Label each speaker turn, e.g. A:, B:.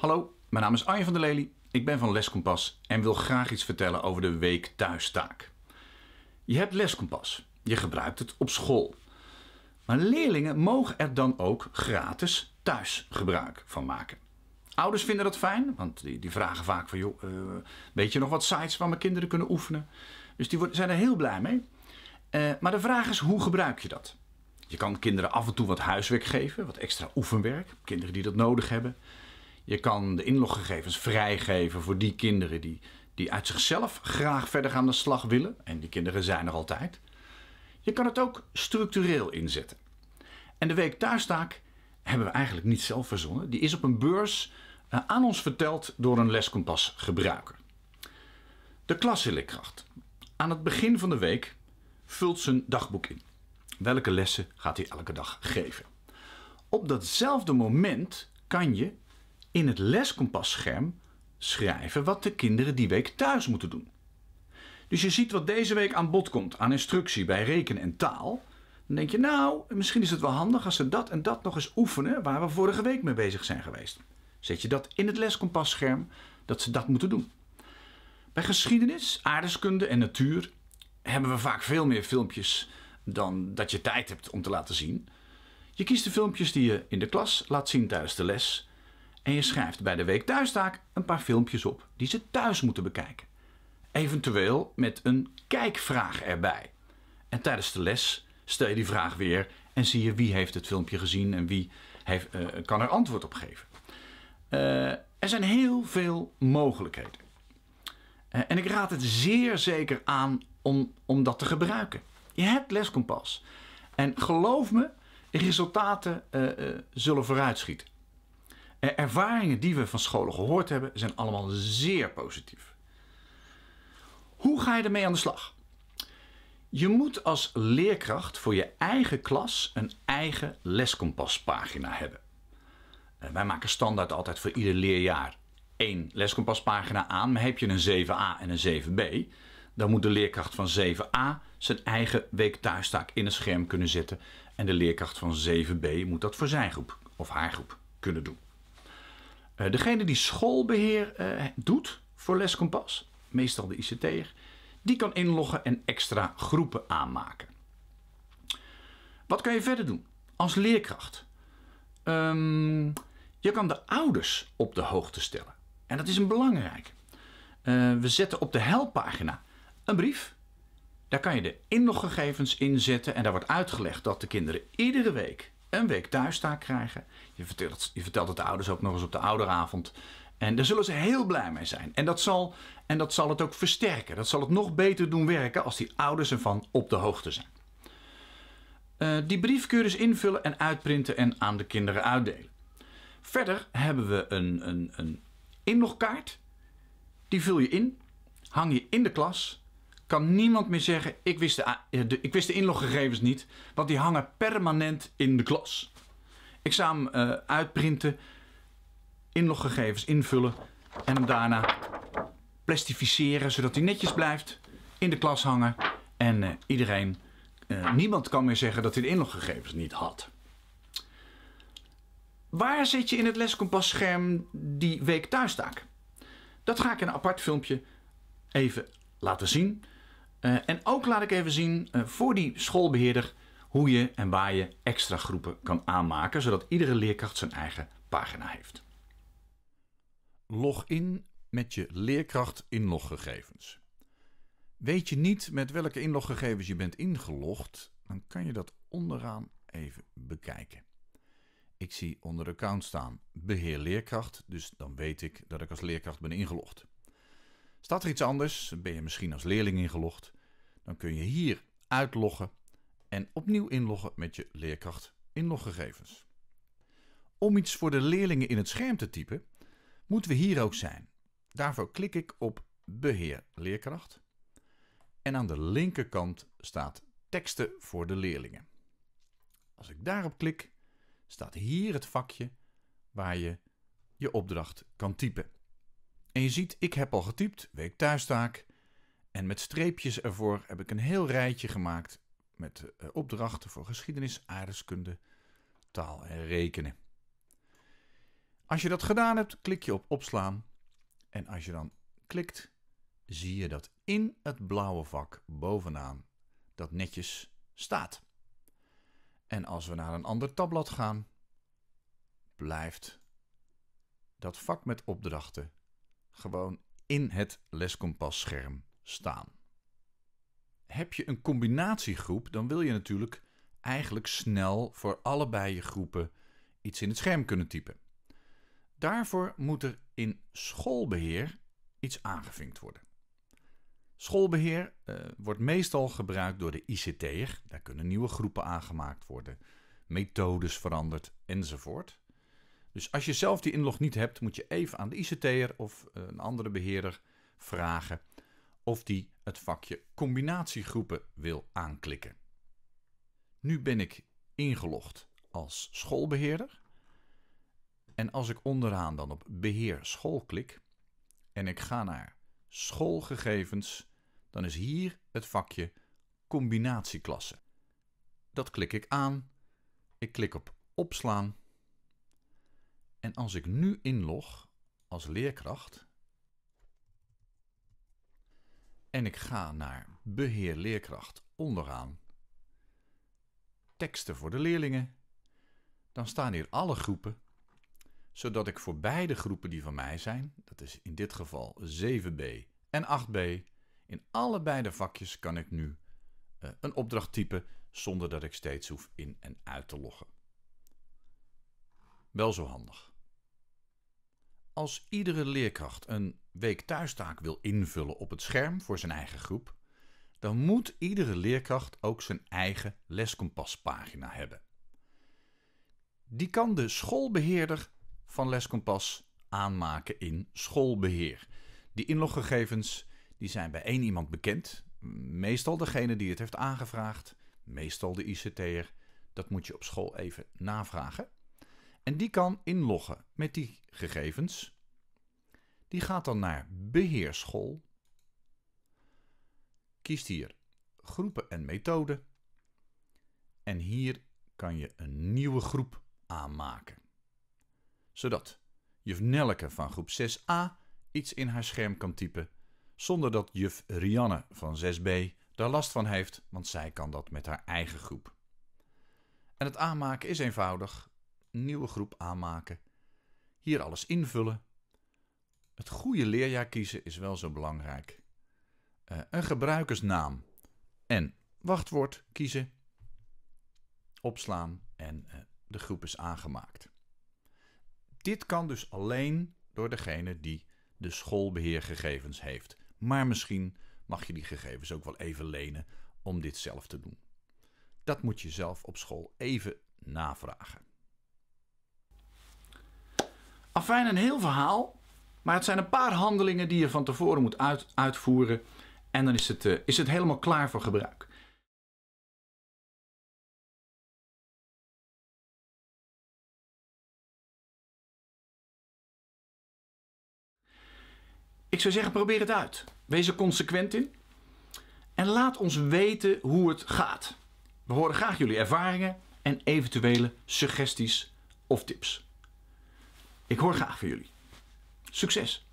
A: Hallo, mijn naam is Arjen van der Lely. Ik ben van Leskompas en wil graag iets vertellen over de week thuistaak. Je hebt Leskompas. Je gebruikt het op school. Maar leerlingen mogen er dan ook gratis thuis gebruik van maken. Ouders vinden dat fijn, want die, die vragen vaak van... joh, eh, weet je nog wat sites waar mijn kinderen kunnen oefenen? Dus die worden, zijn er heel blij mee. Eh, maar de vraag is, hoe gebruik je dat? Je kan kinderen af en toe wat huiswerk geven, wat extra oefenwerk. Kinderen die dat nodig hebben. Je kan de inloggegevens vrijgeven voor die kinderen die, die uit zichzelf graag verder aan de slag willen. En die kinderen zijn er altijd. Je kan het ook structureel inzetten. En de week thuistaak hebben we eigenlijk niet zelf verzonnen. Die is op een beurs eh, aan ons verteld door een leskompas De klasleerkracht. Aan het begin van de week vult zijn dagboek in. Welke lessen gaat hij elke dag geven? Op datzelfde moment kan je in het lescompasscherm schrijven wat de kinderen die week thuis moeten doen. Dus je ziet wat deze week aan bod komt aan instructie bij rekenen en taal. Dan denk je, nou, misschien is het wel handig als ze dat en dat nog eens oefenen waar we vorige week mee bezig zijn geweest. Zet je dat in het leskompasscherm dat ze dat moeten doen. Bij geschiedenis, aardeskunde en natuur hebben we vaak veel meer filmpjes dan dat je tijd hebt om te laten zien. Je kiest de filmpjes die je in de klas laat zien tijdens de les en je schrijft bij de week thuistaak een paar filmpjes op die ze thuis moeten bekijken. Eventueel met een kijkvraag erbij. En tijdens de les stel je die vraag weer en zie je wie heeft het filmpje gezien en wie heeft, eh, kan er antwoord op geven. Eh, er zijn heel veel mogelijkheden. Eh, en ik raad het zeer zeker aan om, om dat te gebruiken. Je hebt leskompas. En geloof me, resultaten zullen vooruitschieten ervaringen die we van scholen gehoord hebben, zijn allemaal zeer positief. Hoe ga je ermee aan de slag? Je moet als leerkracht voor je eigen klas een eigen leskompaspagina hebben. Eh, wij maken standaard altijd voor ieder leerjaar één leskompaspagina aan, maar heb je een 7a en een 7b, dan moet de leerkracht van 7a zijn eigen week thuistaak in een scherm kunnen zetten en de leerkracht van 7b moet dat voor zijn groep of haar groep kunnen doen. Eh, degene die schoolbeheer eh, doet voor Les meestal de ICT'er, die kan inloggen en extra groepen aanmaken. Wat kan je verder doen als leerkracht? Ehm, je kan de ouders op de hoogte stellen. En dat is een belangrijk. Eh, we zetten op de helppagina een brief. Daar kan je de inloggegevens inzetten en daar wordt uitgelegd dat de kinderen iedere week een week thuistaak krijgen. Je vertelt, je vertelt het de ouders ook nog eens op de ouderavond. En daar zullen ze heel blij mee zijn. En dat, zal, en dat zal het ook versterken. Dat zal het nog beter doen werken als die ouders ervan op de hoogte zijn. Eh, die brief kun je dus invullen en uitprinten en aan de kinderen uitdelen. Verder hebben we een, een, een inlogkaart. Die vul je in, hang je in de klas kan niemand meer zeggen: ik wist eh, de, ik wist de inloggegevens niet, want die hangen permanent in de klas. Examen uh, uitprinten, inloggegevens invullen en hem daarna plastificeren zodat hij netjes blijft, in de klas hangen en eh, iedereen, eh, niemand kan meer zeggen dat hij de inloggegevens niet had. Waar zit je in het scherm die week thuistaak? Dat ga ik in een apart filmpje even laten zien. Eh, en ook laat ik even zien eh, voor die schoolbeheerder hoe je en waar je extra groepen kan aanmaken, zodat iedere leerkracht zijn eigen pagina heeft. Log in met je leerkracht inloggegevens. Weet je niet met welke inloggegevens je bent ingelogd, dan kan je dat onderaan even bekijken. Ik zie onder account staan beheer leerkracht, dus dan weet ik dat ik als leerkracht ben ingelogd. Staat er iets anders, ben je misschien als leerling ingelogd, dan kun je hier uitloggen en opnieuw inloggen met je leerkracht inloggegevens. Om iets voor de leerlingen in het scherm te typen, moeten we hier ook zijn. Daarvoor klik ik op Beheer leerkracht en aan de linkerkant staat Teksten voor de leerlingen. Als ik daarop klik, staat hier het vakje waar je je opdracht kan typen. En je ziet, ik heb al getypt, week thuistaak. En met streepjes ervoor heb ik een heel rijtje gemaakt met eh, opdrachten voor geschiedenis, aardeskunde, taal en rekenen. Als je dat gedaan hebt, klik je op opslaan. En als je dan klikt, zie je dat in het blauwe vak bovenaan dat netjes staat. En als we naar een ander tabblad gaan, blijft dat vak met opdrachten gewoon in het leskompasscherm staan. Heb je een combinatiegroep, dan wil je natuurlijk eigenlijk snel voor allebei je groepen iets in het scherm kunnen typen. Daarvoor moet er in schoolbeheer iets aangevinkt worden. Schoolbeheer eh, wordt meestal gebruikt door de ICT'er. Daar kunnen nieuwe groepen aangemaakt worden, methodes veranderd enzovoort. Dus als je zelf die inlog niet hebt, moet je even aan de ICT'er of eh, een andere beheerder vragen of die het vakje combinatiegroepen wil aanklikken. Nu ben ik ingelogd als schoolbeheerder. En als ik onderaan dan op beheer school klik en ik ga naar schoolgegevens, dan is hier het vakje combinatieklassen. Dat klik ik aan. Ik klik op opslaan en als ik nu inlog als leerkracht en ik ga naar beheer leerkracht onderaan teksten voor de leerlingen, dan staan hier alle groepen, zodat ik voor beide groepen die van mij zijn, dat is in dit geval 7b en 8b, in allebei beide vakjes kan ik nu eh, een opdracht typen zonder dat ik steeds hoef in en uit te loggen. Wel zo handig. Als iedere leerkracht een week thuistaak wil invullen op het scherm voor zijn eigen groep, dan moet iedere leerkracht ook zijn eigen leskompaspagina hebben. Die kan de schoolbeheerder van Leskompas aanmaken in schoolbeheer. Die inloggegevens die zijn bij één iemand bekend, meestal degene die het heeft aangevraagd, meestal de ICT'er. Dat moet je op school even navragen. En die kan inloggen met die gegevens. Die gaat dan naar beheerschool. Kiest hier groepen en methoden. En hier kan je een nieuwe groep aanmaken. Zodat juf Nelke van groep 6a iets in haar scherm kan typen zonder dat juf Rianne van 6b daar last van heeft, want zij kan dat met haar eigen groep. En het aanmaken is eenvoudig nieuwe groep aanmaken. Hier alles invullen. Het goede leerjaar kiezen is wel zo belangrijk. Eh, een gebruikersnaam en wachtwoord kiezen. Opslaan en eh, de groep is aangemaakt. Dit kan dus alleen door degene die de schoolbeheergegevens heeft. Maar misschien mag je die gegevens ook wel even lenen om dit zelf te doen. Dat moet je zelf op school even navragen. Fijn een heel verhaal. Maar het zijn een paar handelingen die je van tevoren moet uit, uitvoeren. En dan is het, eh, is het helemaal klaar voor gebruik. Ik zou zeggen, probeer het uit. Wees er consequent in. En laat ons weten hoe het gaat. We horen graag jullie ervaringen en eventuele suggesties of tips. Ik hoor graag van jullie. Succes!